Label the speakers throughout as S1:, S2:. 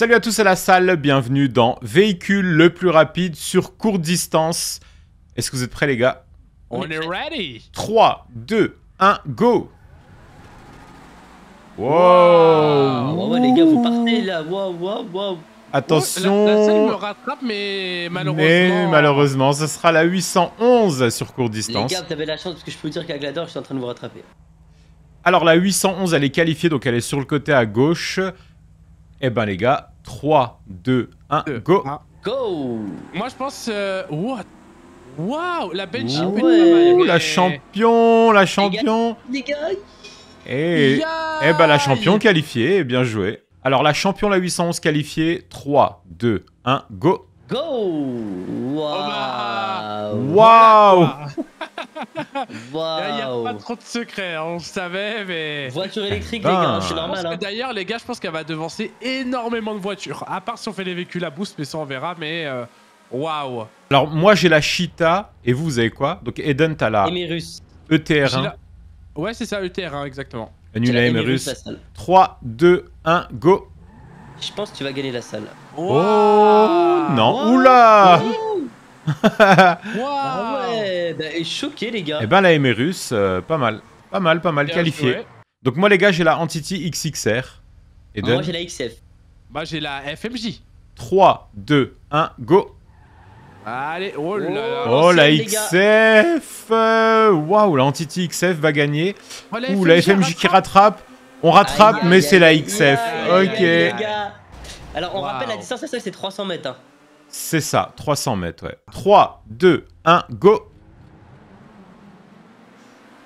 S1: Salut à tous à la salle, bienvenue dans Véhicule le plus rapide sur courte distance. Est-ce que vous êtes prêts les gars On,
S2: est ready
S1: 3, 2, 1, go Wow, wow. les gars, vous
S2: partez là, wow, wow, wow
S1: Attention la, me rattrape, mais malheureusement... Mais euh, malheureusement, ce sera la 811 sur courte distance.
S2: Les gars, la chance, parce que je peux dire qu'à je suis en train de vous rattraper.
S1: Alors la 811, elle est qualifiée, donc elle est sur le côté à gauche. Eh ben les gars, 3, 2, 1, go! Ah. Go! Moi, je pense. Euh, what?
S2: Wow! La Belgique ah Ouh, La
S1: champion! La champion! Les gars! Et, et bah, la champion qualifiée, bien joué. Alors, la champion, la 811 qualifiée. 3, 2, 1, go! Go! Oh, bah. Waouh! Waouh! Il n'y a pas trop de secrets, hein, on le
S2: savait, mais. Voiture électrique, les gars, ah. c'est normal. Hein. D'ailleurs, les gars, je pense qu'elle va devancer énormément de voitures. À part si on fait les véhicules à boost, mais ça, on verra. Mais. Euh, waouh!
S1: Alors, moi, j'ai la Cheetah, et vous, vous avez quoi? Donc, Eden, t'as la. Emerus. ETR1.
S2: Ouais, c'est ça, ETR1, exactement. Annule la Emerus.
S1: 3, 2, 1, go!
S2: Je pense que tu vas gagner la salle.
S1: Oh non! Wow. Oula!
S2: Waouh. Ouais, ben, est choqué,
S1: les gars. Et eh ben, la Emerus, euh, pas mal. Pas mal, pas mal, Qualifiée qualifié. Donc, moi, les gars, j'ai la Entity XXR. Ah, Et moi, j'ai la XF. Moi, j'ai la FMJ. 3, 2, 1, go.
S2: Allez, oh oh, oh, la
S1: XF euh, Waouh, la Entity XF va gagner. ou la FMJ qui rattrape. On rattrape, mais c'est la XF. ok. Les gars.
S2: Alors, on rappelle la distance, ça, c'est 300 mètres. Hein.
S1: C'est ça, 300 mètres, ouais. 3, 2, 1, go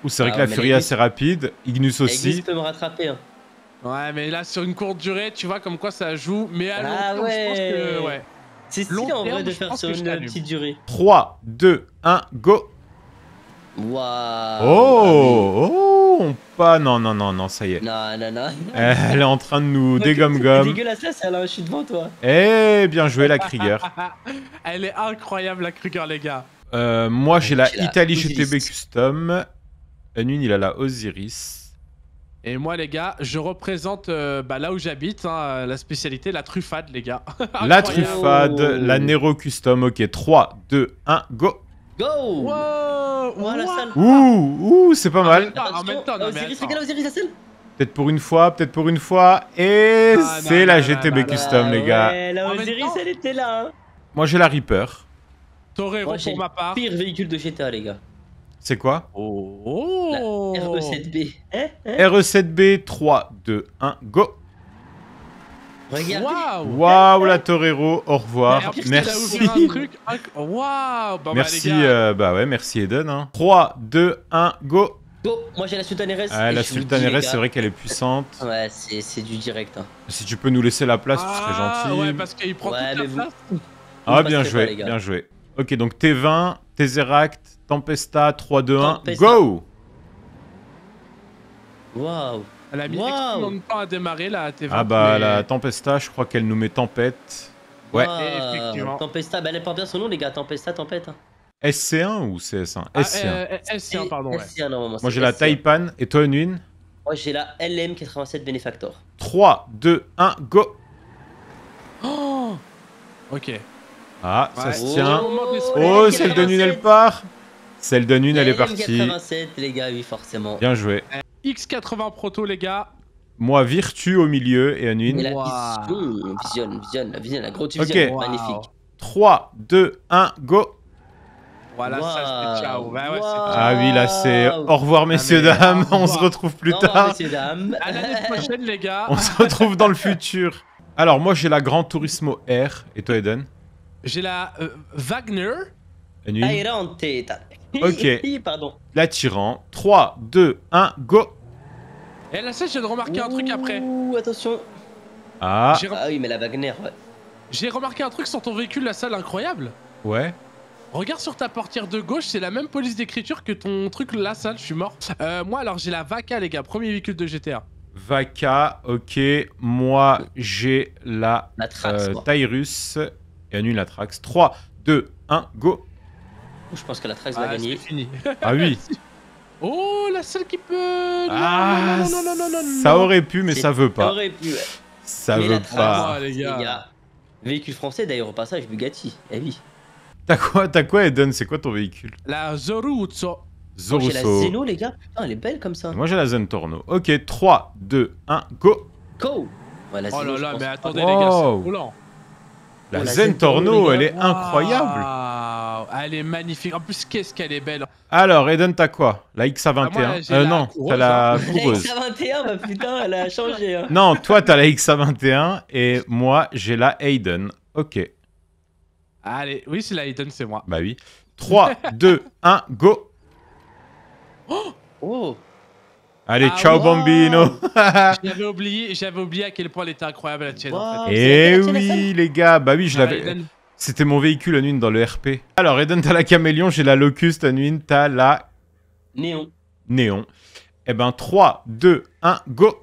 S1: où c'est vrai que bah, la furie est assez rapide, Ignus aussi. Ignus
S2: peut me rattraper. Hein. Ouais, mais là, sur une courte durée, tu vois comme quoi ça joue. Mais à ah je pense que. Ouais. C'est stylé en vrai de faire sur une petite durée.
S1: 3, 2, 1, go Waouh Oh, oh pas... Non, non, non, non, ça y est. Non, non, non. Elle est en train de nous dégomme-gomme. dégueulasse là, celle-là, je suis devant toi. Eh, bien joué la Krieger.
S2: Elle est incroyable la Krieger, les gars.
S1: Euh, moi j'ai la Italie GTB Custom N1, il a la Osiris.
S2: Et moi, les gars, je représente euh, bah, là où j'habite, hein, la spécialité, la truffade, les gars. la truffade, la oh.
S1: Nero Custom. Ok, 3, 2, 1, go Go Ouh, ouh c'est pas mal. Peut-être pour une fois, peut-être pour une fois. Et ah, c'est la GTB Custom, les gars.
S2: la Osiris, elle était là. Hein.
S1: Moi, j'ai la Reaper.
S2: Torero, pour ma part. Pire véhicule de GTA, les gars. C'est quoi Oh, RE7B. Hein
S1: RE7B, 3, 2, 1, go Waouh la Torero, au revoir. merci. Un bah merci, euh, bah, ouais, merci Eden. 3, 2, 1, go.
S2: Go, moi j'ai la sultaneresse. Ah, la sultaneresse, c'est vrai qu'elle est puissante. Ouais, c'est du direct. Hein.
S1: Si tu peux nous laisser la place, tu serais ah, gentil. Ouais,
S2: parce qu'il prend toute la place. Ah, bien joué, bien
S1: joué. Ok, donc T20, Tesseract, Tempesta, 3, 2, 1, go
S2: Waouh Elle a mis wow. à démarrer la T20. Ah bah la
S1: Tempesta, je crois qu'elle nous met Tempête. Ouais, effectivement.
S2: Tempesta, bah, elle parle bien son nom les gars, Tempesta, Tempête. Hein.
S1: SC1 ou CS1 SC1.
S2: SC1, pardon. Ouais. Moi j'ai la
S1: Taipan et toi Nguyen
S2: Moi j'ai la LM87 Benefactor.
S1: 3, 2, 1, go Oh Ok. Ah, ça se tient. Oh, celle de Nune, elle part. Celle de Nune, elle est partie. 87,
S2: les gars, oui, forcément. Bien joué. X80 proto, les gars.
S1: Moi, Virtu au milieu et Nune Ok. La
S2: vision,
S1: vision, la vision, la grosse vision, 3, 2, 1, go Voilà, ça c'est. ciao. ah oui, là c'est au revoir messieurs ah, dames, on se retrouve plus Au tard. Messieurs, dames. À l'année prochaine les gars. On se retrouve dans le futur. Alors moi j'ai la Grand Turismo R et toi Eden
S2: j'ai la euh, Wagner. Une Ok. Pardon.
S1: L'attirant. 3, 2, 1, go
S2: Et là, ça, de remarquer un truc après. Ouh, attention. Ah. Ah oui, mais la Wagner, ouais. j'ai remarqué un truc sur ton véhicule, la salle incroyable. Ouais. Regarde sur ta portière de gauche, c'est la même police d'écriture que ton truc, la salle, je suis mort. Euh, moi, alors, j'ai la Vaca, les gars, premier véhicule de GTA.
S1: Vaca, ok. Moi, j'ai la euh, Tyrus et annule la Trax. 3, 2, 1, go
S2: Je pense que la Trax ah, va gagner. Ah oui Oh, la seule qui peut Ah, non, non, non, non, non, non, ça aurait pu, mais ça veut pas. Ça aurait pu, ouais. Ça veut pas. les ah, Les gars. Véhicule français, d'ailleurs, au passage, Bugatti. Eh oui.
S1: T'as quoi, t'as quoi, Eden C'est quoi ton véhicule La Zoruzzo. Zoruzzo. J'ai la Zeno,
S2: les gars. Putain, elle est belle comme ça. Moi,
S1: j'ai la Zen Zentorno. Ok, 3, 2, 1, go Go ouais, la Oh là là, mais attendez, les gars, c'est Oh, la, Zen Torno, elle est
S2: incroyable. Elle est magnifique. En plus, qu'est-ce qu'elle est belle.
S1: Alors, Aiden, t'as quoi La XA21 ah, euh, Non, t'as la hein. La
S2: XA21, bah, putain, elle a changé. Hein.
S1: Non, toi, t'as la XA21 et moi, j'ai la Aiden. Ok. Allez, oui, c'est la Aiden, c'est moi. Bah oui. 3, 2, 1, go Oh, oh. Allez, ah ciao Bambino
S2: J'avais oublié, j'avais oublié à quel point elle était incroyable la tienne en fait. Eh oui
S1: les gars, bah oui je ah, l'avais... C'était mon véhicule Anuin dans le RP. Alors Eden t'as la caméléon, j'ai la locuste, Anuin t'as la... Néon. Néon. Eh ben 3, 2, 1, go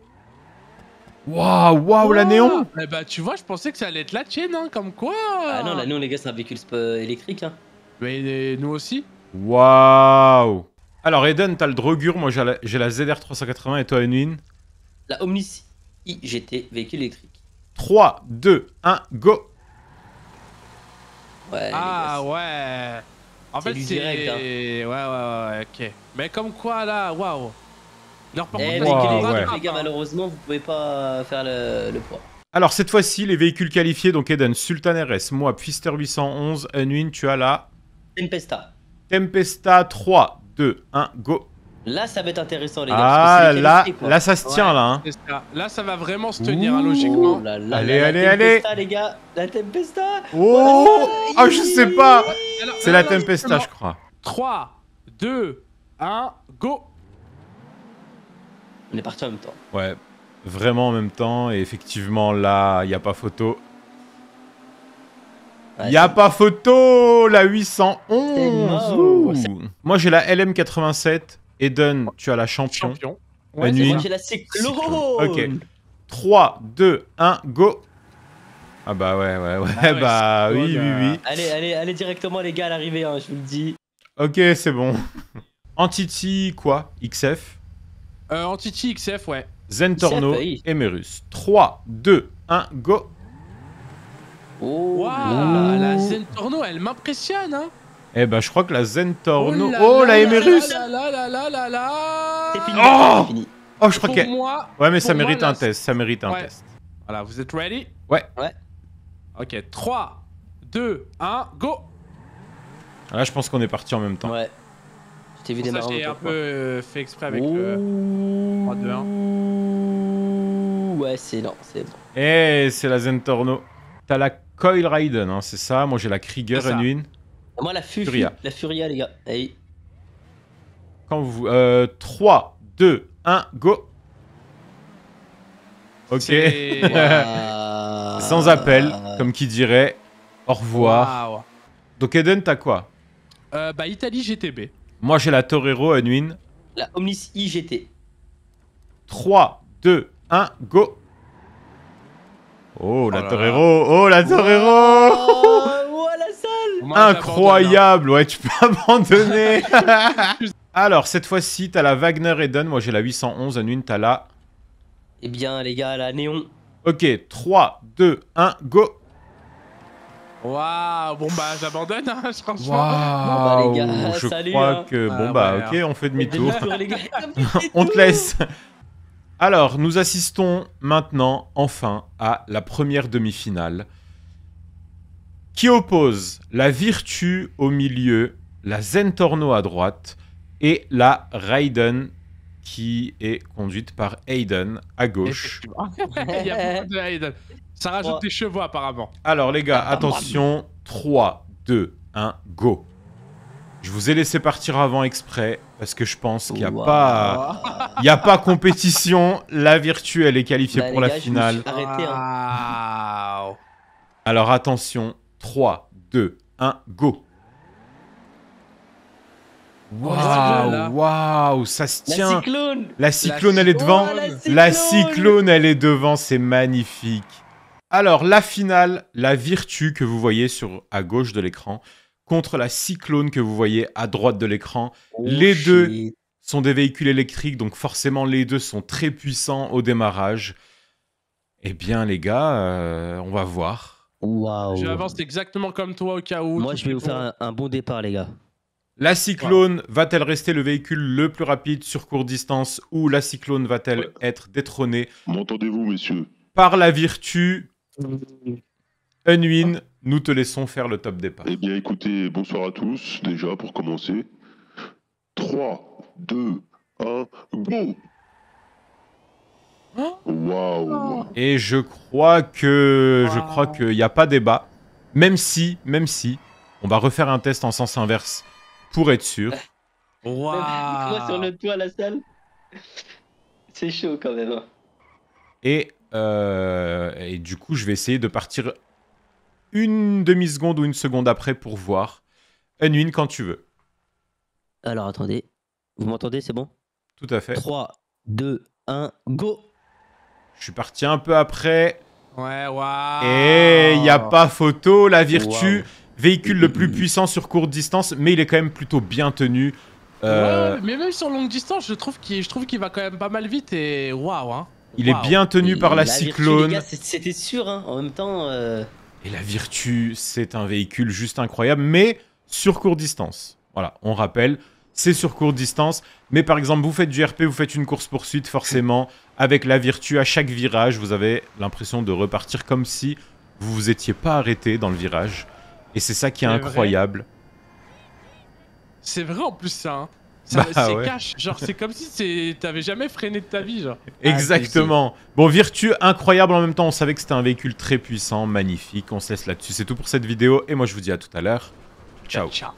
S1: Waouh, waouh la néon
S2: bah tu vois, je pensais que ça allait être la tienne, hein, comme quoi Ah non, la
S1: néon les gars c'est un véhicule électrique. Hein. Mais euh, nous aussi Waouh alors Eden, t'as le drogure moi j'ai la, ZR 380 et toi une La Omnis IGT, véhicule électrique. 3, 2, 1, go
S2: Ah ouais En fait, c'est... Hein. Ouais, ouais, ouais, ok.
S1: Mais comme quoi, là, waouh eh,
S2: wow, les gars, hein. malheureusement, vous pouvez pas euh, faire le, poids.
S1: Alors cette fois-ci, les véhicules qualifiés, donc Eden, Sultan RS, moi, Pfister 811, Unwin, tu as la... Tempesta. Tempesta 3, 2, 1, go.
S2: Là, ça va être intéressant, les gars. Ah, là, ça se tient, là. Hein. Là, ça va vraiment se tenir, hein, logiquement. Allez, oh allez, la allez, allez. les gars. La Tempesta.
S1: Oh, ah, je sais pas. C'est la Tempesta, je crois.
S2: 3, 2, 1, go.
S1: On est parti en même temps. Ouais, vraiment en même temps. Et effectivement, là, il n'y a pas photo. Y'a a pas photo, la 811. Moi j'ai la LM87. Eden, tu as la champion. moi j'ai la
S2: cyclone. Ok.
S1: 3, 2, 1, go. Ah bah ouais, ouais, ouais, ah bah oui, oui, oui. Euh,
S2: allez, allez, directement les gars à l'arrivée, hein, je vous le dis.
S1: Ok, c'est bon. Antiti quoi XF
S2: euh, Antiti XF, ouais. Zentorno
S1: Emerus. 3, 2, 1, go
S2: Oh wow, la Zentorno, elle m'impressionne, hein
S1: Eh ben, je crois que la Zentorno... Oh, oh, la, oh, la, la la C'est fini, oh fini. Oh, je crois que... ouais, mais ça mérite un test, ça mérite un test. Voilà, vous êtes ready Ouais. Ouais.
S2: Ok, 3, 2, 1, go
S1: Là, je pense qu'on est parti en même temps. Ouais. Je t'ai vu J'ai un peu fait exprès avec le 3, 2, 1.
S2: Ouais, c'est lent, c'est bon.
S1: Eh, c'est la Zentorno. T'as la Coil Raiden, hein, c'est ça. Moi j'ai la Krieger une,
S2: Moi la Furia. La Furia,
S1: les gars. Quand vous. 3, 2, 1, go Ok. Sans appel, comme qui dirait. Au revoir. Donc Eden, t'as quoi euh,
S2: Bah Italie GTB.
S1: Moi j'ai la Torero Unwin.
S2: La Omnis IGT.
S1: 3, 2, 1, go Oh, oh, la Torero Oh, la Torero oh, la salle Incroyable hein. Ouais, tu peux abandonner Alors, cette fois-ci, t'as la Wagner Eden. Moi, j'ai la 811. Anune, t'as la... Eh bien, les gars, la Néon. Ok, 3, 2, 1, go Waouh, bon bah j'abandonne, hein, franchement. Waouh, bah, les gars, je crois hein. que bon ah, bah ok, hein. on fait demi-tour. on te laisse. Alors, nous assistons maintenant, enfin, à la première demi-finale qui oppose la Virtu au milieu, la Zentorno à droite et la Raiden qui est conduite par Aiden à gauche.
S2: Il y a de Ça rajoute des chevaux
S1: apparemment. Alors les gars, ah, attention, 3, 2, 1, go. Je vous ai laissé partir avant exprès parce que je pense qu'il n'y a pas, il y a pas compétition. La elle est qualifiée bah, pour la finale.
S2: Hein.
S1: Alors attention, 3, 2, 1, go. Waouh, waouh, ça se tient. La cyclone, la cyclone elle est devant. Oh, la, cyclone. elle est devant, c'est magnifique. Alors la finale, la Virtue que vous voyez sur à gauche de l'écran contre la cyclone que vous voyez à droite de l'écran. Oh, les deux sont des véhicules électriques, donc forcément les deux sont très puissants au démarrage. Eh bien les gars, euh, on va voir. Waouh. J'avance exactement comme toi au cas où. Moi je vais vous faire un, bon départ les gars. La cyclone va-t-elle rester le véhicule le plus rapide sur courte distance ou la cyclone va-t-elle être détrônée M'entendez-vous messieurs Par la vertu, Unwin, nous te laissons faire le top départ. Eh bien, écoutez, bonsoir à tous, déjà, pour commencer. 3, 2, 1, go Waouh Et je crois que... Je crois qu'il n'y a pas débat. Même si, même si, on va refaire un test en sens inverse pour être sûr.
S2: Waouh sur le toit, la salle C'est
S1: chaud quand même. Hein. Et, euh, et du coup, je vais essayer de partir une demi-seconde ou une seconde après pour voir. Unwin quand tu veux. Alors attendez, vous m'entendez, c'est bon Tout à fait. 3, 2, 1, go Je suis parti un peu après. Ouais, waouh Et il n'y a pas photo, la virtu, véhicule le plus puissant sur courte distance, mais il est quand même plutôt bien tenu. Euh,
S2: mais même sur longue distance, je trouve qu'il va quand même pas mal vite et waouh hein.
S1: Il est bien tenu par la, cyclone.
S2: C'était sûr, hein. en même temps. Euh,
S1: et la Virtu, c'est un véhicule juste incroyable, mais sur court distance. Voilà, on rappelle, c'est sur courte distance. Mais par exemple, vous faites du RP, vous faites une course-poursuite, forcément, avec la Virtu. à chaque virage, vous avez l'impression de repartir comme si vous vous étiez pas arrêté dans le virage. Et c'est ça qui est, est incroyable.
S2: C'est vrai en plus ça. Hein c'est bah, cash, genre c'est comme si t'avais jamais freiné de ta vie, genre. Ah, Exactement.
S1: bon, Virtu, incroyable en même temps, on savait que c'était un véhicule très puissant, magnifique. On se laisse là-dessus. C'est tout pour cette vidéo et moi je vous dis à tout à l'heure. Ciao. ciao.